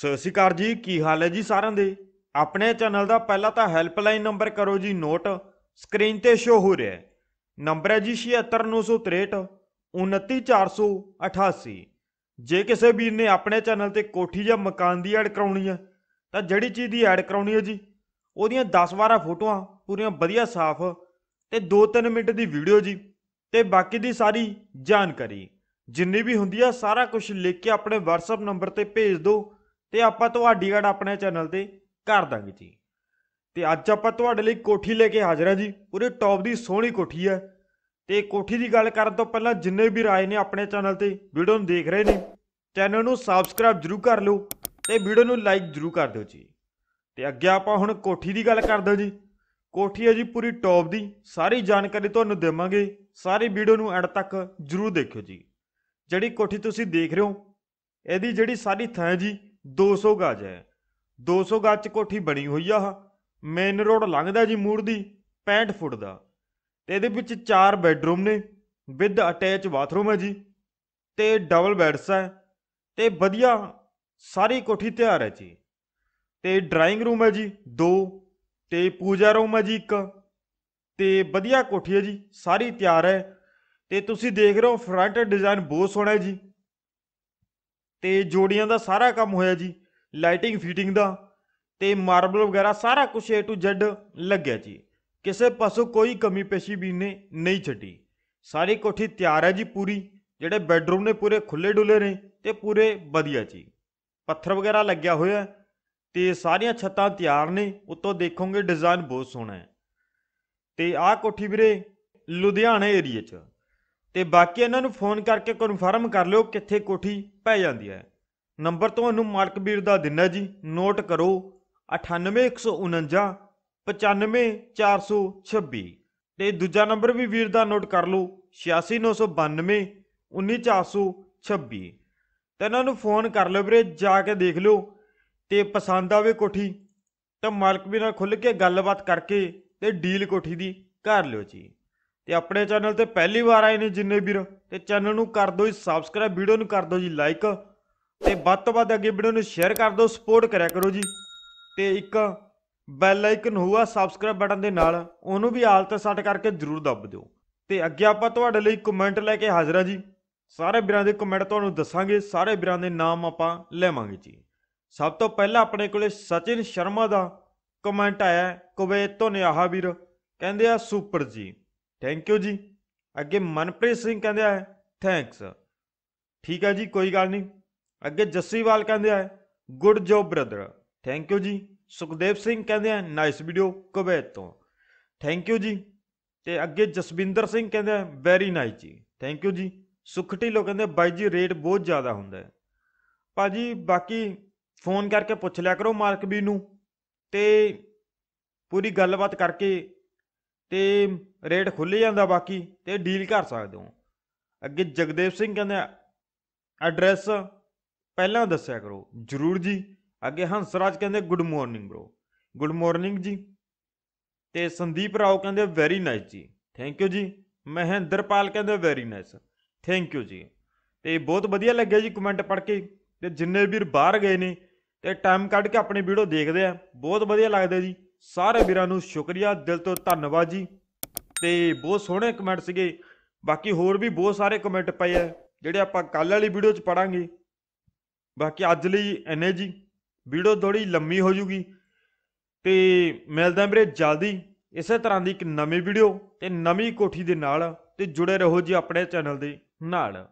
ਸਤਿ ਸ਼੍ਰੀ ਅਕਾਲ ਜੀ ਕੀ ਹਾਲ ਹੈ ਜੀ ਸਾਰਿਆਂ ਦੇ ਆਪਣੇ ਚੈਨਲ ਦਾ ਪਹਿਲਾ ਤਾਂ ਹੈਲਪਲਾਈਨ ਨੰਬਰ ਕਰੋ ਜੀ ਨੋਟ ਸਕਰੀਨ ਤੇ ਸ਼ੋ ਹੋ ਰਿਹਾ ਹੈ ਨੰਬਰ ਹੈ ਜੀ 76963 29488 ਜੇ ਕਿਸੇ ਵੀਰ ਨੇ ਆਪਣੇ ਚੈਨਲ ਤੇ ਕੋਠੀ ਜਾਂ ਮਕਾਨ ਦੀ ਐਡ ਕਰਾਉਣੀ ਹੈ ਤਾਂ ਜਿਹੜੀ ਚੀਜ਼ ਦੀ ਐਡ ਕਰਾਉਣੀ ਹੈ ਜੀ ਉਹਦੀਆਂ 10-12 ਫੋਟੋਆਂ ਪੂਰੀਆਂ ਵਧੀਆ ਸਾਫ਼ ਤੇ 2-3 ਮਿੰਟ ਦੀ ਵੀਡੀਓ ਜੀ ਤੇ ਬਾਕੀ ਦੀ ਸਾਰੀ ਜਾਣਕਾਰੀ ਜਿੰਨੀ ਵੀ ਹੁੰਦੀ ਆ ਸਾਰਾ ਕੁਝ ਲਿਖ ਕੇ ਆਪਣੇ WhatsApp ਨੰਬਰ ਤੇ ਭੇਜ ਦਿਓ ਤੇ ਆਪਾਂ ਤੁਹਾਡੀ ਗੱਲ ਆਪਣੇ ਚੈਨਲ ਤੇ ਕਰ ਦਾਂਗੇ ਜੀ ਤੇ ਅੱਜ ਆਪਾਂ ਤੁਹਾਡੇ ਲਈ ਕੋਠੀ ਲੈ ਕੇ ਹਾਜ਼ਰ ਆ ਜੀ ਉਹਦੇ ਟੌਪ ਦੀ ਸੋਹਣੀ ਕੋਠੀ ਹੈ ਤੇ ਕੋਠੀ ਦੀ ਗੱਲ ਕਰਨ ਤੋਂ ਪਹਿਲਾਂ ਜਿੰਨੇ ਵੀ ਰਾਏ ਨੇ ਆਪਣੇ ਚੈਨਲ ਤੇ ਵੀਡੀਓ ਨੂੰ ਦੇਖ ਰਹੇ ਨੇ ਚੈਨਲ ਨੂੰ ਸਬਸਕ੍ਰਾਈਬ ਜਰੂਰ ਕਰ ਲਓ ਤੇ ਵੀਡੀਓ ਨੂੰ ਲਾਈਕ ਜਰੂਰ ਕਰ ਦਿਓ ਜੀ ਤੇ ਅੱਗੇ ਆਪਾਂ ਹੁਣ ਕੋਠੀ ਦੀ ਗੱਲ ਕਰਦੇ ਜੀ ਕੋਠੀ ਹੈ ਜੀ ਪੂਰੀ ਟੌਪ ਦੀ ਸਾਰੀ ਜਾਣਕਾਰੀ ਤੁਹਾਨੂੰ ਦੇਵਾਂਗੇ ਸਾਰੀ ਵੀਡੀਓ ਨੂੰ ਐਂਡ ਤੱਕ ਜਰੂਰ ਦੇਖਿਓ ਜੀ ਜਿਹੜੀ ਕੋਠੀ ਤੁਸੀਂ ਦੇਖ ਰਹੇ ਹੋ ਇਹਦੀ ਜਿਹੜੀ ਸਾਰੀ ਥਾਂ ਜੀ 200 ਗਜ ਹੈ 200 ਗਜ ਚ ਕੋਠੀ ਬਣੀ ਹੋਈ ਆ ਮੇਨ ਰੋਡ ਲੰਘਦਾ ਜੀ ਮੂੜ ਦੀ 65 ਫੁੱਟ ਦਾ ਤੇ ਇਹਦੇ ਵਿੱਚ ਚਾਰ ਬੈੱਡਰੂਮ ਨੇ ਵਿਦ ਅਟੈਚ ਬਾਥਰੂਮ ਹੈ ਜੀ ਤੇ ਡਬਲ ਬੈੱਡਸ ਹੈ ਤੇ ਵਧੀਆ ਸਾਰੀ ਕੋਠੀ ਤਿਆਰ ਹੈ ਜੀ ਤੇ ਡਰਾਇੰਗ ਰੂਮ ਹੈ ਜੀ ਦੋ ਤੇ ਪੂਜਾ ਰੂਮ ਹੈ ਜੀ ਇੱਕ ਤੇ ਵਧੀਆ ਕੋਠੀ ਹੈ ਜੀ ਸਾਰੀ ਤਿਆਰ ਹੈ ਤੇ ਤੁਸੀਂ ਦੇਖ ਰਹੇ ਹੋ ਫਰੰਟ ਡਿਜ਼ਾਈਨ ਬਹੁਤ ਸੋਹਣਾ ਹੈ ਜੀ ਤੇ ਜੋੜੀਆਂ ਦਾ ਸਾਰਾ ਕੰਮ ਹੋਇਆ ਜੀ ਲਾਈਟਿੰਗ ਫਿਟਿੰਗ ਦਾ ਤੇ ਮਾਰਬਲ ਵਗੈਰਾ ਸਾਰਾ ਕੁਝ A to Z ਲੱਗਿਆ ਜੀ ਕਿਸੇ ਪਾਸੋਂ ਕੋਈ ਕਮੀ ਪੇਸ਼ੀ ਵੀ ਨਹੀਂ ਛੱਡੀ ਸਾਰੀ ਕੋਠੀ ਤਿਆਰ ਹੈ ਜੀ ਪੂਰੀ ਜਿਹੜੇ ਬੈੱਡਰੂਮ ਨੇ ਪੂਰੇ ਖੁੱਲੇ ਡੁੱਲੇ ਨੇ ਤੇ ਪੂਰੇ ਵਧੀਆ ਜੀ ਪੱਥਰ ਵਗੈਰਾ ਲੱਗਿਆ ਹੋਇਆ ਤੇ ਸਾਰੀਆਂ ਛੱਤਾਂ ਤਿਆਰ ਨੇ ਉੱਤੋਂ ਦੇਖੋਗੇ ਡਿਜ਼ਾਈਨ ਬਹੁਤ ਸੋਹਣਾ ਹੈ ਤੇ ਆਹ ਕੋਠੀ ਵੀਰੇ ਲੁਧਿਆਣਾ ਏਰੀਆ 'ਚ ਤੇ ਬਾਕੀ ਇਹਨਾਂ ਨੂੰ ਫੋਨ ਕਰਕੇ ਕਨਫਰਮ ਕਰ ਲਿਓ ਕਿੱਥੇ ਕੋਠੀ ਪੈ ਜਾਂਦੀ ਹੈ ਨੰਬਰ ਤੁਹਾਨੂੰ ਮਾਲਕ ਵੀਰ ਦਾ ਦਿੰਨਾ ਜੀ ਨੋਟ ਕਰੋ 98149 95426 ਤੇ ਦੂਜਾ ਨੰਬਰ ਵੀ ਵੀਰ ਦਾ ਨੋਟ ਕਰ ਲਓ 86992 19426 ਤੇ ਇਹਨਾਂ ਨੂੰ ਫੋਨ ਕਰ ਲਿਓ ਵੀਰੇ ਜਾ ਕੇ ਦੇਖ ਲਿਓ ਤੇ ਪਸੰਦ ਆਵੇ ਕੋਠੀ ਤਾਂ ਮਾਲਕ ਵੀ ਨਾਲ ਖੁੱਲ ਕੇ ਗੱਲਬਾਤ ਕਰਕੇ ਤੇ ਡੀਲ ਕੋਠੀ ਦੀ ਕਰ ਲਿਓ ਜੀ ਤੇ ਆਪਣੇ ਚੈਨਲ ਤੇ ਪਹਿਲੀ ਵਾਰ ਆਏ ਨੇ ਜਿੰਨੇ ਵੀਰ ਤੇ ਚੈਨਲ ਨੂੰ ਕਰ ਦਿਓ ਜੀ ਸਬਸਕ੍ਰਾਈਬ ਵੀਡੀਓ ਨੂੰ ਕਰ ਦਿਓ ਜੀ ਲਾਈਕ ਤੇ ਵੱਧ ਤੋਂ ਵੱਧ ਅੱਗੇ ਵੀਡੀਓ ਨੂੰ ਸ਼ੇਅਰ ਕਰ ਦਿਓ ਸਪੋਰਟ ਕਰਿਆ ਕਰੋ ਜੀ ਤੇ ਇੱਕ ਬੈਲ ਆਈਕਨ ਹੋਊਗਾ ਸਬਸਕ੍ਰਾਈਬ ਬਟਨ ਦੇ ਨਾਲ ਉਹਨੂੰ ਵੀ ਆਲ ਤੇ ਸੈੱਟ ਕਰਕੇ ਜਰੂਰ ਦੱਬ ਦਿਓ ਤੇ ਅੱਗੇ ਆਪਾਂ ਤੁਹਾਡੇ ਲਈ ਕਮੈਂਟ ਲੈ ਕੇ ਹਾਜ਼ਰ ਆ ਜੀ ਸਾਰੇ ਵੀਰਾਂ ਦੇ ਕਮੈਂਟ ਤੁਹਾਨੂੰ ਦੱਸਾਂਗੇ ਸਾਰੇ ਵੀਰਾਂ ਦੇ ਨਾਮ ਆਪਾਂ ਲੈਵਾਂਗੇ ਜੀ ਸਭ ਤੋਂ ਪਹਿਲਾਂ ਆਪਣੇ ਕੋਲੇ ਸਚਿਨ ਸ਼ਰਮਾ ਦਾ ਕਮੈਂਟ ਆਇਆ ਕੁਵੇਤ ਤੋਂ ਨਿਆਹਾ ਵੀਰ ਕਹਿੰਦੇ ਆ ਸੁਪਰ ਜੀ ਥੈਂਕ ਯੂ ਜੀ ਅੱਗੇ ਮਨਪ੍ਰੀਤ ਸਿੰਘ ਕਹਿੰਦੇ ਆ ਥੈਂਕਸ ਠੀਕ ਹੈ ਜੀ ਕੋਈ ਗੱਲ ਨਹੀਂ ਅੱਗੇ ਜੱਸੀਵਾਲ ਕਹਿੰਦੇ ਆ good job brother thank you ਜੀ ਸੁਖਦੇਵ ਸਿੰਘ ਕਹਿੰਦੇ ਆ ਨਾਈਸ ਵੀਡੀਓ ਕੁਵੈਤ ਤੋਂ ਥੈਂਕ ਯੂ ਜੀ ਤੇ ਅੱਗੇ ਜਸਵਿੰਦਰ ਸਿੰਘ ਕਹਿੰਦੇ ਆ ਵੈਰੀ ਨਾਈਸ ਜੀ ਥੈਂਕ ਯੂ ਜੀ ਸੁਖ ਲੋ ਕਹਿੰਦੇ ਬਾਈ ਜੀ ਰੇਟ ਬਹੁਤ ਜ਼ਿਆਦਾ ਹੁੰਦਾ ਹੈ ਭਾਜੀ ਬਾਕੀ ਫੋਨ ਕਰਕੇ ਪੁੱਛ ਲਿਆ ਕਰੋ ਮਾਲਕ ਵੀ ਨੂੰ ਤੇ ਪੂਰੀ ਗੱਲਬਾਤ ਕਰਕੇ ਤੇ ਰੇਟ ਖੁੱਲ ਜਾਂਦਾ ਬਾਕੀ ਤੇ ਡੀਲ ਕਰ ਸਕਦੇ ਹੋ ਅੱਗੇ ਜਗਦੇਵ ਸਿੰਘ ਕਹਿੰਦੇ ਐਡਰੈਸ ਪਹਿਲਾਂ ਦੱਸਿਆ ਕਰੋ ਜਰੂਰ ਜੀ ਅੱਗੇ ਹੰਸਰਾਜ ਕਹਿੰਦੇ good morning bro good morning ਜੀ ਤੇ ਸੰਦੀਪ ਰਾਓ ਕਹਿੰਦੇ ਵੈਰੀ ਨਾਈਸ ਜੀ ਥੈਂਕ ਯੂ ਜੀ ਮਹਿੰਦਰਪਾਲ ਕਹਿੰਦੇ ਵੈਰੀ ਨਾਈਸ ਥੈਂਕ ਯੂ ਜੀ ਤੇ ਬਹੁਤ ਵਧੀਆ ਲੱਗਿਆ ਜੀ ਕਮੈਂਟ ਪੜ ਕੇ ਤੇ ਜਿੰਨੇ ਵੀਰ ਬਾਹਰ ਗਏ ਨੇ ਤੇ ਟਾਈਮ ਕੱਢ ਕੇ ਆਪਣੀ ਵੀਡੀਓ ਦੇਖਦੇ ਆ ਬਹੁਤ ਵਧੀਆ ਲੱਗਦਾ ਜੀ ਸਾਰੇ ਵੀਰਾਂ ਨੂੰ ਸ਼ੁਕਰੀਆ ਦਿਲ ਤੋਂ ਧੰਨਵਾਦ ਜੀ ਤੇ ਬਹੁਤ ਸੋਹਣੇ ਕਮੈਂਟ ਸੀਗੇ ਬਾਕੀ ਹੋਰ ਵੀ ਬਹੁਤ ਸਾਰੇ ਕਮੈਂਟ ਪਏ ਆ ਜਿਹੜੇ ਆਪਾਂ ਕੱਲ ਵਾਲੀ ਵੀਡੀਓ 'ਚ ਪੜਾਂਗੇ ਬਾਕੀ ਅੱਜ ਲਈ ਐਨੇ ਜੀ ਵੀਡੀਓ ਥੋੜੀ ਲੰਮੀ ਹੋ ਜੂਗੀ ਤੇ ਮਿਲਦਾ ਵੀਰੇ ਜਲਦੀ ਇਸੇ ਤਰ੍ਹਾਂ ਦੀ ਇੱਕ ਨਵੀਂ ਵੀਡੀਓ ਤੇ ਨਵੀਂ ਕੋਠੀ ਦੇ ਨਾਲ ਤੇ ਜੁੜੇ ਰਹੋ ਜੀ ਆਪਣੇ ਚੈਨਲ ਦੇ ਨਾਲ